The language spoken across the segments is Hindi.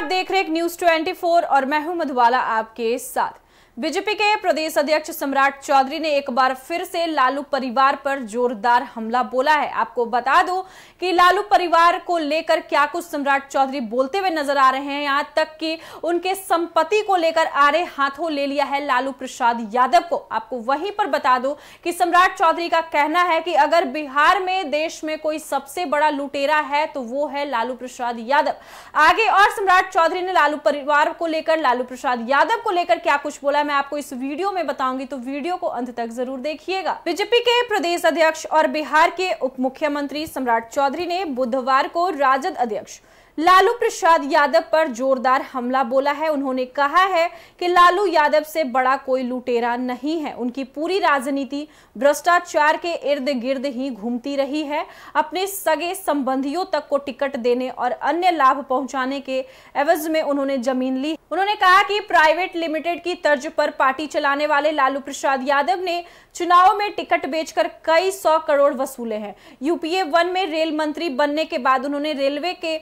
आप देख रहे न्यूज 24 और मैं हूं मधुबाला आपके साथ बीजेपी के प्रदेश अध्यक्ष सम्राट चौधरी ने एक बार फिर से लालू परिवार पर जोरदार हमला बोला है आपको बता दो कि लालू परिवार को लेकर क्या कुछ सम्राट चौधरी बोलते हुए नजर आ रहे हैं यहां तक कि उनके संपत्ति को लेकर आरे हाथों ले लिया है लालू प्रसाद यादव को आपको वहीं पर बता दो कि सम्राट चौधरी का कहना है कि अगर बिहार में देश में कोई सबसे बड़ा लुटेरा है तो वो है लालू प्रसाद यादव आगे और सम्राट चौधरी ने लालू परिवार को लेकर लालू प्रसाद यादव को लेकर क्या कुछ बोला मैं आपको इस वीडियो में बताऊंगी तो वीडियो को अंत तक जरूर देखिएगा बीजेपी के प्रदेश अध्यक्ष और बिहार के उप मुख्यमंत्री सम्राट चौधरी ने बुधवार को राजद अध्यक्ष लालू प्रसाद यादव पर जोरदार हमला बोला है उन्होंने कहा है कि लालू यादव से बड़ा कोई लुटेरा नहीं है उनकी पूरी राजनीति भ्रष्टाचार के इर्द गिर्द ही घूमती रही है अपने सगे संबंधियों तक को टिकट देने और अन्य लाभ पहुंचाने के एवज में उन्होंने जमीन ली उन्होंने कहा कि प्राइवेट लिमिटेड की तर्ज पर पार्टी चलाने वाले लालू प्रसाद यादव ने चुनाव में टिकट बेचकर कई सौ करोड़ वसूले हैं यूपीए वन में रेल मंत्री बनने के बाद उन्होंने रेलवे के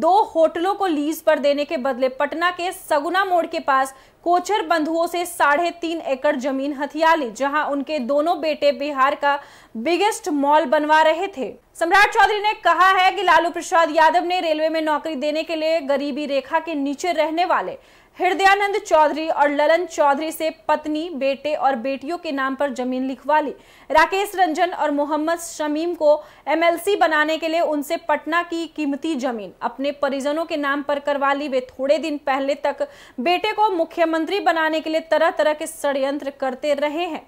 दो होटलों को लीज पर देने के बदले पटना के सगुना मोड़ के पास कोचर बंधुओं से साढ़े तीन एकड़ जमीन हथिया ली जहां उनके दोनों बेटे बिहार का बिगेस्ट मॉल बनवा रहे थे सम्राट चौधरी ने कहा है कि लालू प्रसाद यादव ने रेलवे में नौकरी देने के लिए गरीबी रेखा के नीचे रहने वाले हृदयानंद चौधरी और ललन चौधरी से पत्नी बेटे और बेटियों के नाम पर जमीन लिखवा ली राकेश रंजन और मोहम्मद शमीम को एमएलसी बनाने के लिए उनसे पटना की कीमती जमीन अपने परिजनों के नाम पर करवा ली वे थोड़े दिन पहले तक बेटे को मुख्यमंत्री बनाने के लिए तरह तरह के षडयंत्र करते रहे हैं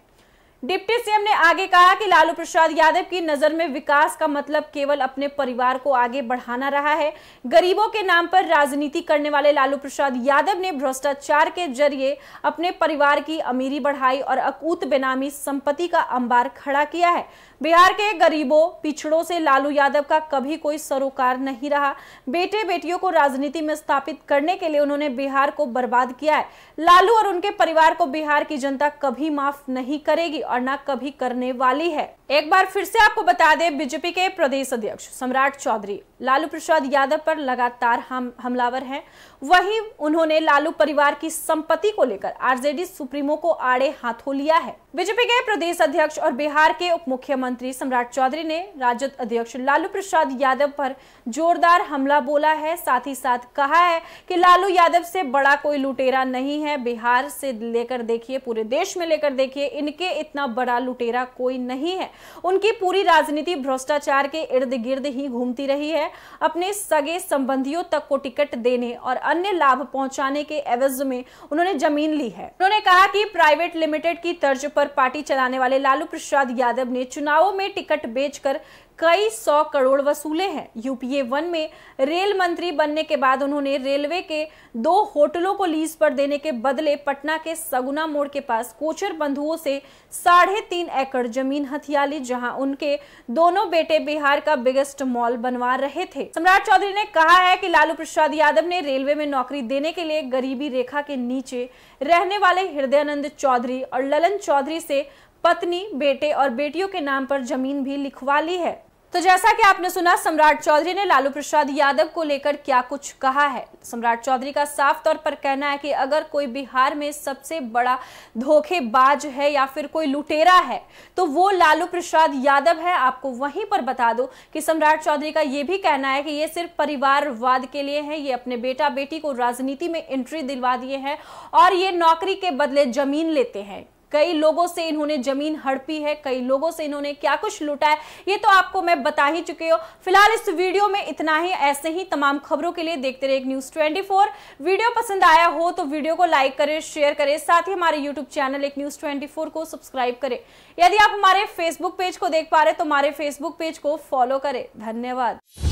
डिप्टी सीएम ने आगे कहा कि लालू प्रसाद यादव की नजर में विकास का मतलब केवल अपने परिवार को आगे बढ़ाना रहा है गरीबों के नाम पर राजनीति करने वाले लालू प्रसाद यादव ने भ्रष्टाचार के जरिए अपने परिवार की अमीरी बढ़ाई और अकूत बेनामी संपत्ति का अंबार खड़ा किया है बिहार के गरीबों पिछड़ों से लालू यादव का कभी कोई सरोकार नहीं रहा बेटे बेटियों को राजनीति में स्थापित करने के लिए उन्होंने बिहार को बर्बाद किया है लालू और उनके परिवार को बिहार की जनता कभी माफ नहीं करेगी और न कभी करने वाली है एक बार फिर से आपको बता दें बीजेपी के प्रदेश अध्यक्ष सम्राट चौधरी लालू प्रसाद यादव पर लगातार हम हमलावर हैं वहीं उन्होंने लालू परिवार की संपत्ति को लेकर आरजेडी सुप्रीमो को आड़े हाथों लिया है बीजेपी के प्रदेश अध्यक्ष और बिहार के उप मुख्यमंत्री सम्राट चौधरी ने राजद अध्यक्ष लालू प्रसाद यादव पर जोरदार हमला बोला है साथ ही साथ कहा है कि लालू यादव से बड़ा कोई लुटेरा नहीं है बिहार से लेकर देखिए पूरे देश में लेकर देखिए इनके इतना इतना बड़ा लुटेरा कोई नहीं है उनकी पूरी राजनीति भ्रष्टाचार के इर्द गिर्द ही घूमती रही है अपने सगे संबंधियों तक को टिकट देने और अन्य लाभ पहुंचाने के एवज में उन्होंने जमीन ली है उन्होंने कहा कि प्राइवेट लिमिटेड की तर्ज पर पार्टी चलाने वाले लालू प्रसाद यादव ने चुनावों में टिकट बेचकर कई सौ करोड़ वसूले हैं यूपीए वन में रेल मंत्री बनने के बाद उन्होंने रेलवे के दो होटलों को लीज पर देने के बदले पटना के सगुना मोड़ के पास कोचर बंधुओं से साढ़े तीन एकड़ जमीन हथिया ली जहां उनके दोनों बेटे बिहार का बिगेस्ट मॉल बनवा रहे थे सम्राट चौधरी ने कहा है कि लालू प्रसाद यादव ने रेलवे में नौकरी देने के लिए गरीबी रेखा के नीचे रहने वाले हृदयानंद चौधरी और ललन चौधरी से पत्नी बेटे और बेटियों के नाम पर जमीन भी लिखवा ली है तो जैसा कि आपने सुना सम्राट चौधरी ने लालू प्रसाद यादव को लेकर क्या कुछ कहा है सम्राट चौधरी का साफ तौर पर कहना है कि अगर कोई बिहार में सबसे बड़ा धोखेबाज है या फिर कोई लुटेरा है तो वो लालू प्रसाद यादव है आपको वहीं पर बता दो कि सम्राट चौधरी का ये भी कहना है कि ये सिर्फ परिवारवाद के लिए है ये अपने बेटा बेटी को राजनीति में एंट्री दिलवा दिए हैं और ये नौकरी के बदले जमीन लेते हैं कई लोगों से इन्होंने जमीन हड़पी है कई लोगों से इन्होंने क्या कुछ लुटा है ये तो आपको मैं बता ही चुकी हूँ फिलहाल इस वीडियो में इतना ही ऐसे ही तमाम खबरों के लिए देखते रहे न्यूज ट्वेंटी वीडियो पसंद आया हो तो वीडियो को लाइक करे शेयर करे साथ ही हमारे यूट्यूब चैनल एक न्यूज ट्वेंटी को सब्सक्राइब करे यदि आप हमारे फेसबुक पेज को देख पा रहे तो हमारे फेसबुक पेज को फॉलो करें धन्यवाद